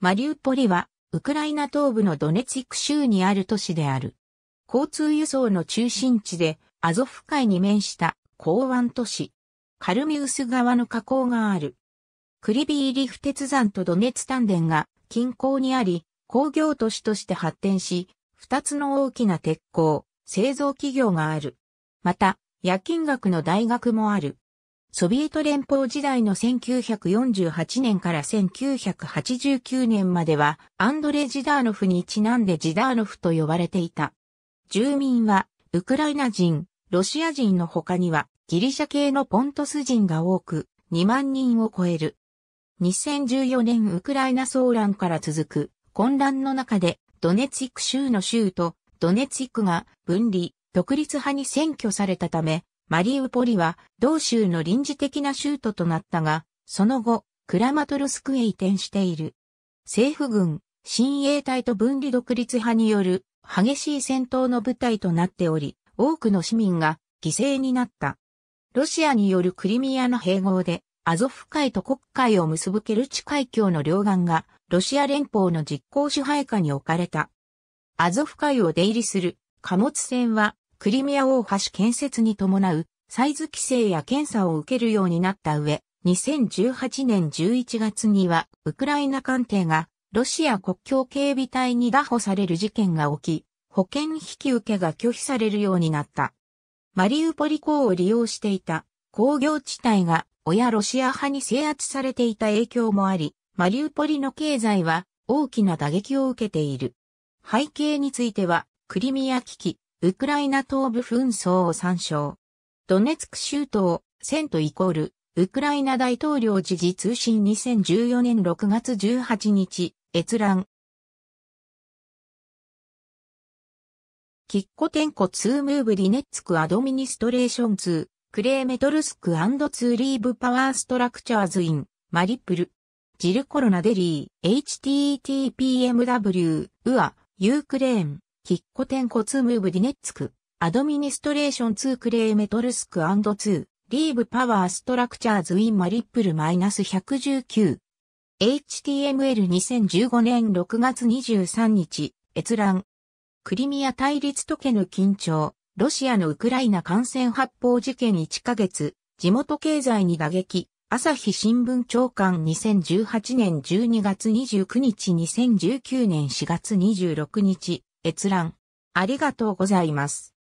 マリウポリは、ウクライナ東部のドネツィク州にある都市である。交通輸送の中心地で、アゾフ海に面した港湾都市。カルミウス川の河口がある。クリビーリフ鉄山とドネツ丹田が近郊にあり、工業都市として発展し、二つの大きな鉄鋼、製造企業がある。また、夜勤学の大学もある。ソビエト連邦時代の1948年から1989年まではアンドレ・ジダーノフにちなんでジダーノフと呼ばれていた。住民はウクライナ人、ロシア人の他にはギリシャ系のポントス人が多く2万人を超える。2014年ウクライナ騒乱から続く混乱の中でドネツィク州の州とドネツィクが分離、独立派に占拠されたためマリウポリは同州の臨時的な州都となったが、その後、クラマトルスクへ移転している。政府軍、親衛隊と分離独立派による激しい戦闘の舞台となっており、多くの市民が犠牲になった。ロシアによるクリミアの併合で、アゾフ海と黒海を結ぶケルチ海峡の両岸が、ロシア連邦の実効支配下に置かれた。アゾフ海を出入りする貨物船はクリミア大橋建設に伴うサイズ規制や検査を受けるようになった上、2018年11月にはウクライナ艦艇がロシア国境警備隊に拿捕される事件が起き、保険引き受けが拒否されるようになった。マリウポリ港を利用していた工業地帯が親ロシア派に制圧されていた影響もあり、マリウポリの経済は大きな打撃を受けている。背景については、クリミア危機、ウクライナ東部紛争を参照。ドネツク州東、セントイコール、ウクライナ大統領時事通信2014年6月18日、閲覧。キッコテンコツームーブリネッツクアドミニストレーションツー、クレーメトルスクツーリーブパワーストラクチャーズイン、マリプル。ジルコロナデリー、httpmw、ウア、ユークレーン。キッコテンコツムーブディネッツク、アドミニストレーションツークレーメトルスクツー、リーブパワーストラクチャーズインマリップルマイナス119。HTML2015 年6月23日、閲覧。クリミア対立解けぬ緊張、ロシアのウクライナ感染発砲事件1ヶ月、地元経済に打撃、朝日新聞長官2018年12月29日2019年4月26日、閲覧。ありがとうございます。